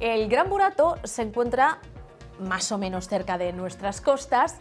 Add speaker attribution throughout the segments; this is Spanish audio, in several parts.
Speaker 1: El Gran Burato se encuentra más o menos cerca de nuestras costas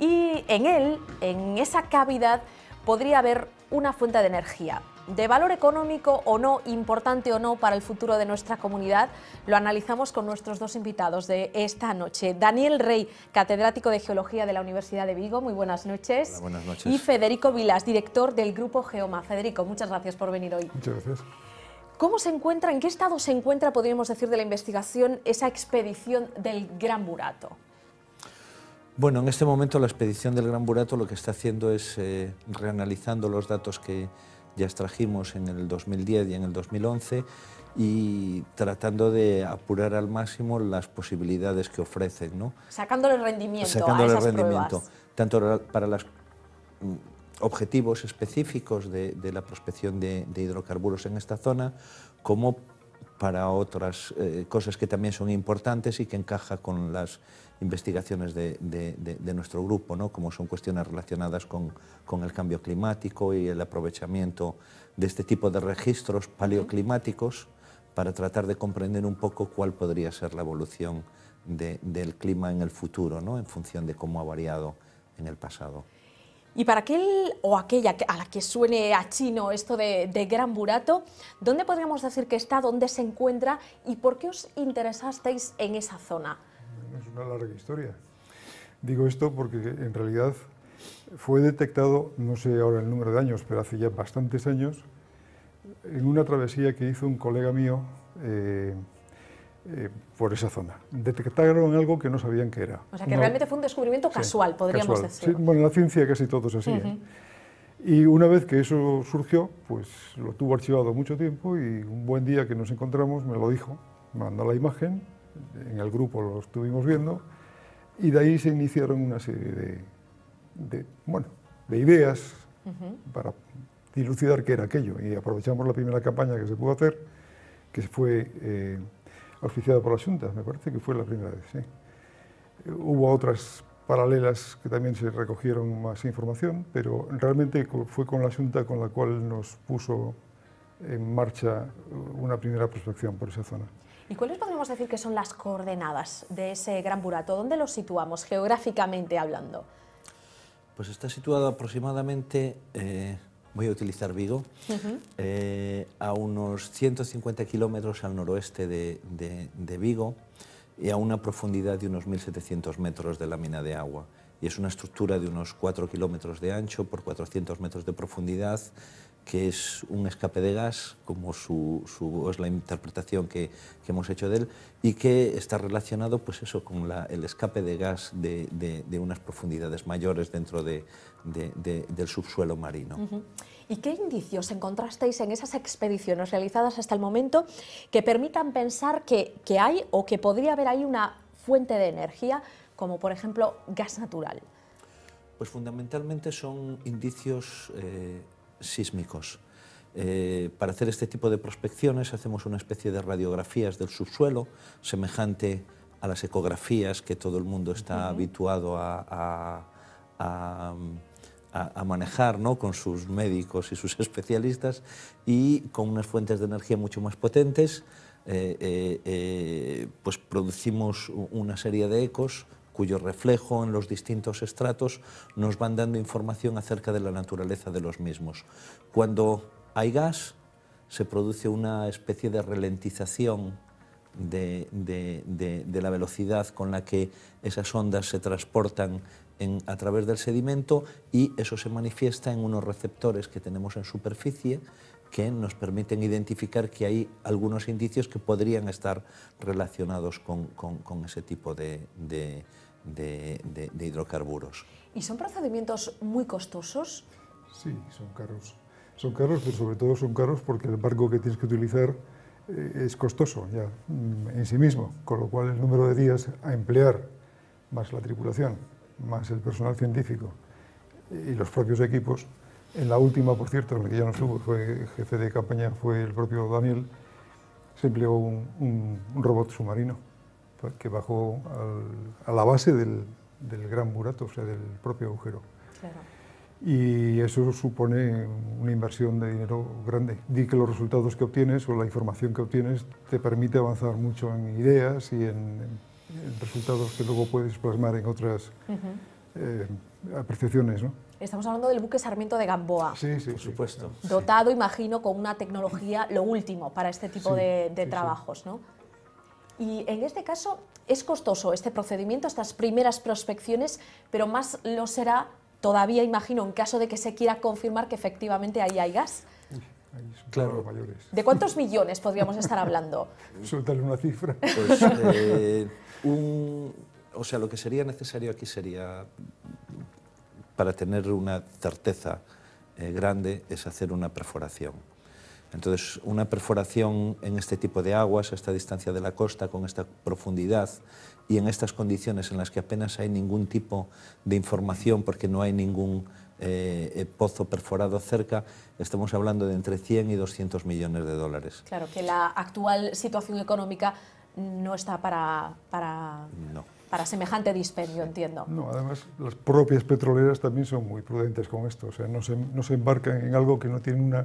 Speaker 1: y en él, en esa cavidad, podría haber una fuente de energía, de valor económico o no, importante o no para el futuro de nuestra comunidad, lo analizamos con nuestros dos invitados de esta noche. Daniel Rey, catedrático de Geología de la Universidad de Vigo, muy buenas noches. Y Federico Vilas, director del Grupo Geoma. Federico, muchas gracias por venir hoy. Muchas gracias. ¿Cómo se encuentra, en qué estado se encuentra, podríamos decir, de la investigación esa expedición del Gran Burato?
Speaker 2: Bueno, en este momento la expedición del Gran Burato lo que está haciendo es eh, reanalizando los datos que, ya extrajimos en el 2010 y en el 2011 y tratando de apurar al máximo las posibilidades que ofrecen. ¿no?
Speaker 1: Sacándole rendimiento Sacándole a rendimiento,
Speaker 2: tanto para los mm, objetivos específicos de, la prospección de, de hidrocarburos en esta zona como para otras eh, cosas que también son importantes y que encaja con las investigaciones de, nuestro grupo, ¿no? como son cuestiones relacionadas con, con, el cambio climático y el aprovechamiento de este tipo de registros paleoclimáticos para tratar de comprender un poco cuál podría ser la evolución del clima en el futuro, ¿no? en función de cómo ha variado en el pasado.
Speaker 1: Y para aquel o aquella a la que suene a chino esto de, Gran Burato, ¿dónde podríamos decir que está, dónde se encuentra y por qué os interesasteis en esa zona?
Speaker 3: Es una larga historia. Digo esto porque en realidad fue detectado, no sé ahora el número de años, pero hace ya bastantes años, en una travesía que hizo un colega mío eh, eh, por esa zona. Detectaron algo que no sabían que era. O sea, que realmente fue
Speaker 1: un descubrimiento casual, podríamos decir. Sí,
Speaker 3: bueno, en la ciencia casi todos así. ¿eh? Y una vez que eso surgió, pues lo tuvo archivado mucho tiempo y un buen día que nos encontramos me lo dijo, me mandó la imagen, en el grupo lo estuvimos viendo y de ahí se iniciaron una serie de, bueno, de ideas para dilucidar qué era aquello y aprovechamos la primera campaña que se pudo hacer, que fue... Eh, oficiada por la Junta, me parece que fue la primera vez. Hubo otras paralelas que también se recogieron más información, pero realmente fue con la Junta con la cual nos puso en marcha uh, una primera prospección por esa zona.
Speaker 1: ¿Y cuáles podemos decir que son las coordenadas de ese gran burato? ¿Dónde lo situamos geográficamente hablando?
Speaker 2: Pues está situado aproximadamente eh, voy a utilizar Vigo, eh, a unos 150 kilómetros al noroeste de, de, Vigo y a una profundidad de unos 1.700 metros de lámina de agua. Y es una estructura de unos 4 kilómetros de ancho por 400 metros de profundidad que es un escape de gas, como su, es la interpretación que, hemos hecho de él, y que está relacionado pues eso, con el escape de gas de, unas profundidades mayores dentro del subsuelo marino.
Speaker 1: ¿Y qué indicios encontrasteis en esas expediciones realizadas hasta el momento que permitan pensar que, hay o que podría haber ahí una fuente de energía, como por ejemplo gas natural?
Speaker 2: Pues fundamentalmente son indicios... Eh, sísmicos. Eh, para hacer este tipo de prospecciones hacemos una especie de radiografías del subsuelo, semejante a las ecografías que todo el mundo está habituado a, manejar con sus médicos y sus especialistas y con unas fuentes de energía mucho más potentes, eh, eh, pues producimos una serie de ecos cuyo reflejo en los distintos estratos nos van dando información acerca de la naturaleza de los mismos. Cuando hay gas, se produce una especie de ralentización de, la velocidad con la que esas ondas se transportan a través del sedimento y eso se manifiesta en unos receptores que tenemos en superficie que nos permiten identificar que hay algunos indicios que podrían estar relacionados con, ese tipo de, de, hidrocarburos.
Speaker 1: ¿Y son procedimientos muy costosos?
Speaker 3: Sí, son caros. Son caros, pero sobre todo son caros porque el barco que tienes que utilizar eh, es costoso ya mm, en sí mismo, con lo cual el número de días a emplear, más la tripulación, más el personal científico y los propios equipos, en la última, por cierto, en la que ya no subo, fue jefe de campaña, fue el propio Daniel, se empleó un, robot submarino que bajó a la base del, gran burato, o sea, del propio agujero. Y eso supone una inversión de dinero grande. Di que los resultados que obtienes o la información que obtienes te permite avanzar mucho en ideas y en, resultados que luego puedes plasmar en otras eh, apreciaciones. ¿no?
Speaker 1: Estamos hablando del buque Sarmiento de Gamboa. Sí,
Speaker 3: sí, por supuesto.
Speaker 1: Dotado, imagino, con una tecnología lo último para este tipo de, trabajos, ¿no? Y en este caso es costoso este procedimiento, estas primeras prospecciones, pero más lo será todavía, imagino, en caso de que se quiera confirmar que efectivamente ahí hay gas.
Speaker 3: claro. Mayores.
Speaker 1: ¿De cuántos millones podríamos estar hablando?
Speaker 3: Suéltale una cifra. Pues, eh,
Speaker 2: o sea, lo que sería necesario aquí sería para tener una certeza eh, grande es hacer una perforación. Entonces, una perforación en este tipo de aguas, a esta distancia de la costa, con esta profundidad y en estas condiciones en las que apenas hay ningún tipo de información porque no hay ningún eh, pozo perforado cerca, estamos hablando de entre 100 y 200 millones de dólares.
Speaker 1: Claro, que la actual situación económica no está para... para... No para semejante dispendio, entiendo. No,
Speaker 3: además las propias petroleras también son muy prudentes con esto, o sea, no se, no se embarcan en algo que no tiene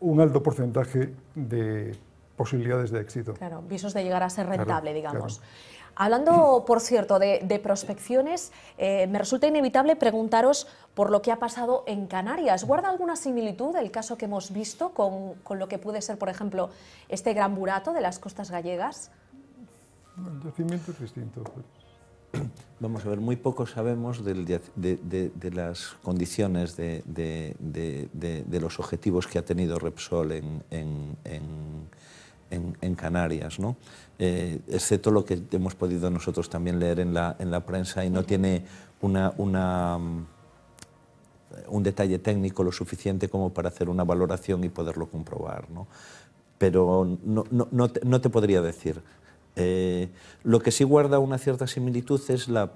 Speaker 3: un alto porcentaje de posibilidades de éxito.
Speaker 1: Claro, visos de llegar a ser rentable, digamos. Hablando, por cierto, de, prospecciones, eh, me resulta inevitable preguntaros por lo que ha pasado en Canarias. ¿Guarda alguna similitud el caso que hemos visto con lo que puede ser, por ejemplo, este gran burato de las costas gallegas?
Speaker 3: El yacimiento es distinto. Pues. Vamos a ver, muy
Speaker 2: poco sabemos de, las condiciones de, los objetivos que ha tenido Repsol en, Canarias, ¿no? Eh, excepto lo que hemos podido nosotros también leer en la, prensa y no tiene mm, un detalle técnico lo suficiente como para hacer una valoración y poderlo comprobar. Pero no te podría decir. Eh, lo que sí guarda una cierta similitud es la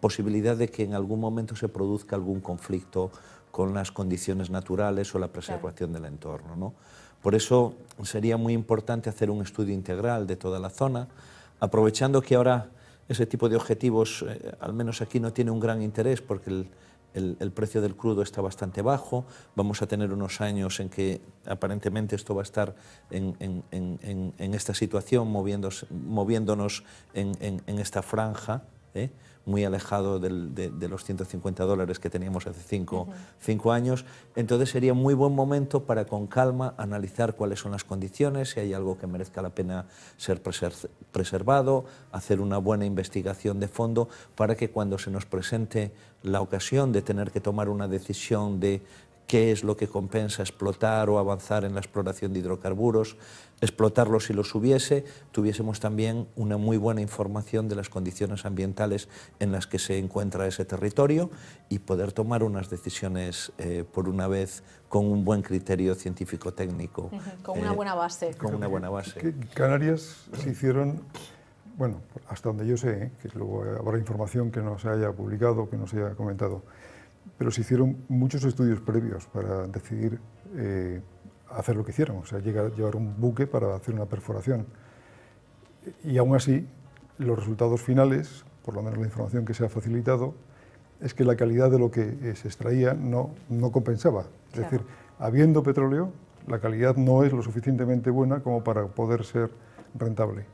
Speaker 2: posibilidad de que en algún momento se produzca algún conflicto con las condiciones naturales o la preservación del entorno. Por eso sería muy importante hacer un estudio integral de toda la zona, aprovechando que ahora ese tipo de objetivos, eh, al menos aquí, no tiene un gran interés porque el, el, precio del crudo está bastante bajo, vamos a tener unos años en que aparentemente esto va a estar en, esta situación, moviéndonos en, esta franja. ¿eh? muy alejado de, los 150 dólares que teníamos hace cinco, años. Entonces sería muy buen momento para con calma analizar cuáles son las condiciones, si hay algo que merezca la pena ser preservado, hacer una buena investigación de fondo para que cuando se nos presente la ocasión de tener que tomar una decisión de qué es lo que compensa explotar o avanzar en la exploración de hidrocarburos, explotarlo si los hubiese, tuviésemos también una muy buena información de las condiciones ambientales en las que se encuentra ese territorio y poder tomar unas decisiones eh, por una vez con un buen criterio científico-técnico. Con una eh, buena base. Con una buena base.
Speaker 3: Canarias se hicieron, bueno, hasta donde yo sé, ¿eh? que luego habrá información que no se haya publicado, que no se haya comentado, pero se hicieron muchos estudios previos para decidir eh, hacer lo que hicieron, o sea, llegar, llevar un buque para hacer una perforación. Y aún así, los resultados finales, por lo menos la información que se ha facilitado, es que la calidad de lo que eh, se extraía no, no compensaba. Es decir, habiendo petróleo, la calidad no es lo suficientemente buena como para poder ser rentable.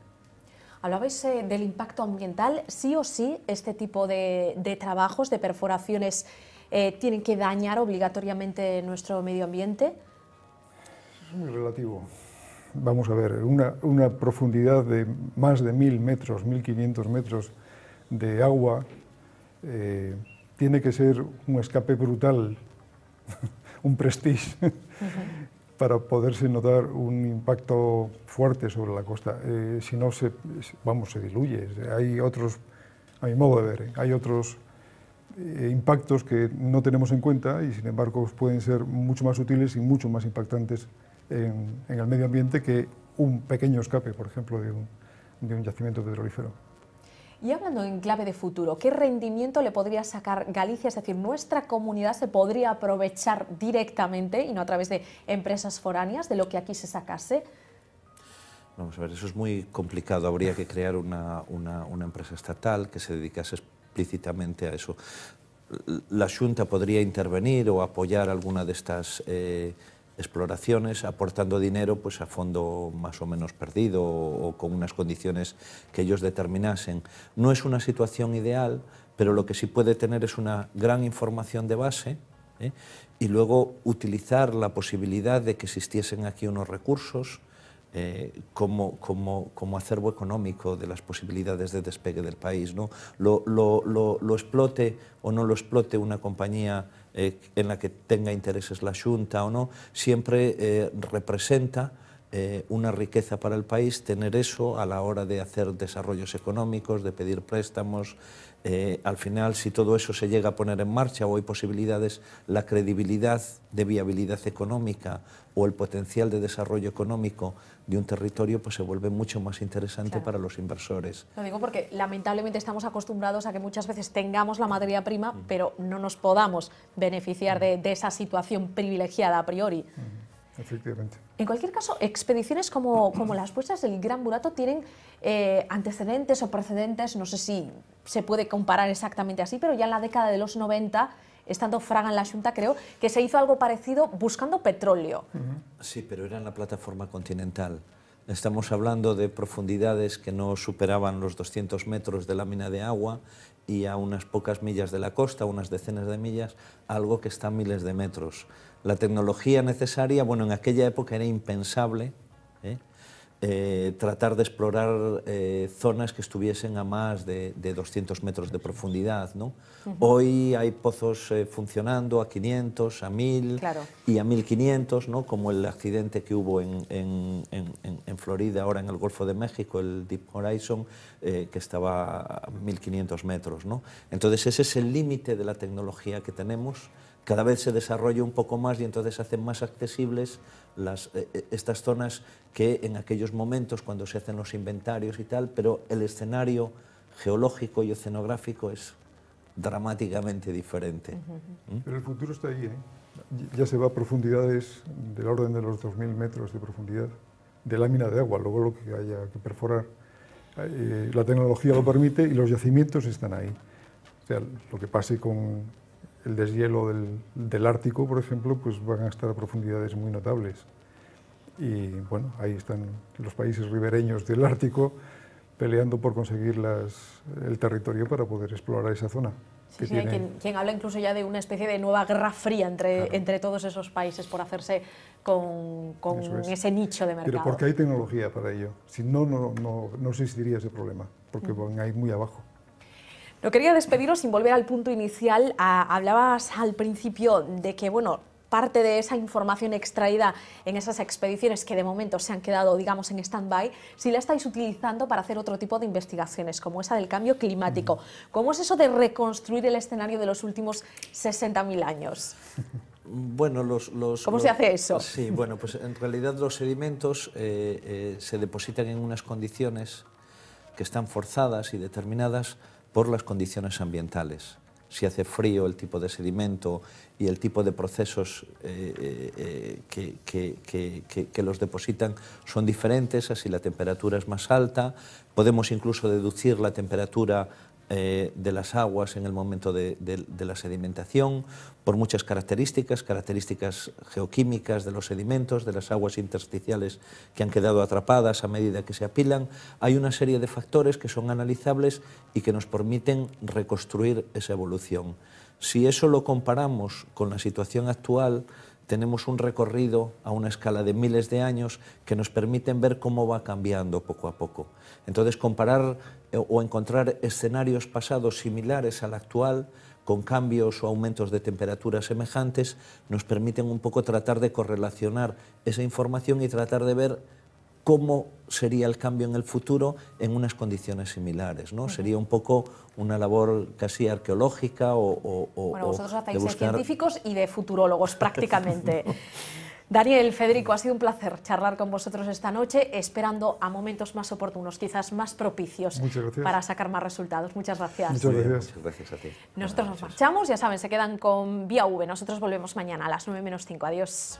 Speaker 1: Hablabais eh, del impacto ambiental. Sí o sí, este tipo de, de trabajos, de perforaciones eh, tienen que dañar obligatoriamente nuestro medio ambiente?
Speaker 3: Es muy relativo. Vamos a ver, una, profundidad de más de mil metros, 1.500 metros de agua eh, tiene que ser un escape brutal, un prestige, para poderse notar un impacto fuerte sobre la costa. Eh, si no, se, vamos, se diluye. Hay otros, a mi modo de ver, hay otros eh, impactos que no tenemos en cuenta y sin embargo pueden ser mucho más útiles y mucho más impactantes en, el medio ambiente que un pequeño escape, por ejemplo, de un, de yacimiento petrolífero.
Speaker 1: Y hablando en clave de futuro, ¿qué rendimiento le podría sacar Galicia? Es decir, ¿nuestra comunidad se podría aprovechar directamente y no a través de empresas foráneas de lo que aquí se sacase?
Speaker 2: Vamos a ver, eso es muy complicado. Habría que crear una, una empresa estatal que se dedicase explícitamente a eso. La Junta podría intervenir o apoyar alguna de estas eh, exploraciones aportando dinero pues, a fondo más o menos perdido o, con unas condiciones que ellos determinasen. No es una situación ideal, pero lo que sí puede tener es una gran información de base ¿eh? y luego utilizar la posibilidad de que existiesen aquí unos recursos eh, como, acervo económico de las posibilidades de despegue del país. ¿no? Lo, explote o no lo explote una compañía eh, en la que tenga intereses la Junta o no, siempre eh, representa eh, una riqueza para el país tener eso a la hora de hacer desarrollos económicos, de pedir préstamos. Eh, al final, si todo eso se llega a poner en marcha o hay posibilidades, la credibilidad de viabilidad económica o el potencial de desarrollo económico de un territorio pues se vuelve mucho más interesante para los inversores.
Speaker 1: Lo digo porque lamentablemente estamos acostumbrados a que muchas veces tengamos la materia prima, pero no nos podamos beneficiar de, esa situación privilegiada a priori. Efectivamente. En cualquier caso, expediciones como, como las puestas del Gran Burato tienen eh, antecedentes o precedentes, no sé si se puede comparar exactamente así, pero ya en la década de los 90 estando Fraga en la Junta, creo, que se hizo algo parecido buscando petróleo.
Speaker 2: Sí, pero era en la plataforma continental. Estamos hablando de profundidades que no superaban los 200 metros de lámina de agua y a unas pocas millas de la costa, unas decenas de millas, algo que está a miles de metros. La tecnología necesaria, bueno, en aquella época era impensable, ¿eh? Eh, tratar de explorar eh, zonas que estuviesen a más de, 200 metros de profundidad. ¿no? Hoy hay pozos eh, funcionando a 500, a 1000 y a 1500, ¿no? como el accidente que hubo en, Florida, ahora en el Golfo de México, el Deep Horizon, que estaba a 1500 metros. ¿no? Entonces ese es el límite de la tecnología que tenemos cada vez se desarrolla un poco más y entonces se hacen más accesibles eh, eh, estas zonas que en aquellos momentos cuando se hacen los inventarios y tal, pero el escenario geológico y escenográfico es dramáticamente diferente.
Speaker 3: ¿Mm? Pero el futuro está ahí, ¿eh? ya se va a profundidades del orden de los 2.000 metros de profundidad de lámina de agua, luego lo que haya que perforar. la tecnología lo permite y los yacimientos están ahí. O sea, lo que pase con el deshielo del, Ártico, por ejemplo, pues van a estar a profundidades muy notables. Y bueno, ahí están los países ribereños del Ártico peleando por conseguir el territorio para poder explorar esa zona. Sí, quien,
Speaker 1: habla incluso ya de una especie de nueva guerra fría entre, entre todos esos países por hacerse con, ese nicho de mercado. Pero porque hay
Speaker 3: tecnología para ello. Si no, no, no, no existiría ese problema, porque mm. van muy abajo.
Speaker 1: No quería despediros sin volver al punto inicial. Ah, hablabas al principio de que, bueno, parte de esa información extraída en esas expediciones que de momento se han quedado, digamos, en stand-by, si la estáis utilizando para hacer otro tipo de investigaciones, como esa del cambio climático. Mm. ¿Cómo es eso de reconstruir el escenario de los últimos 60.000 años?
Speaker 2: Bueno, los, ¿Cómo se hace eso? Sí, bueno, pues en realidad los sedimentos eh, eh, se depositan en unas condiciones que están forzadas y determinadas por las condiciones ambientales. Si hace frío, el tipo de sedimento y el tipo de procesos eh, eh, que, que, que, los depositan son diferentes, así la temperatura es más alta. Podemos incluso deducir la temperatura eh, de las aguas en el momento de, la sedimentación, por muchas características, características geoquímicas de los sedimentos, de las aguas intersticiales que han quedado atrapadas a medida que se apilan. Hay una serie de factores que son analizables y que nos permiten reconstruir esa evolución. Si eso lo comparamos con la situación actual, tenemos un recorrido a una escala de miles de años que nos permiten ver cómo va cambiando poco a poco. Entonces, comparar eh, o encontrar escenarios pasados similares al actual con cambios o aumentos de temperatura semejantes nos permiten un poco tratar de correlacionar esa información y tratar de ver cómo sería el cambio en el futuro en unas condiciones similares. ¿no? Sería un poco una labor casi arqueológica o... bueno, vosotros hacéis de científicos
Speaker 1: y de futurólogos prácticamente. Daniel, Federico, ha sido un placer charlar con vosotros esta noche, esperando a momentos más oportunos, quizás más propicios para sacar más resultados. Muchas gracias. Muchas gracias. Muchas gracias a ti. Nosotros nos marchamos, ya saben, se quedan con Vía V. Nosotros volvemos mañana a las 9 menos 5. Adiós.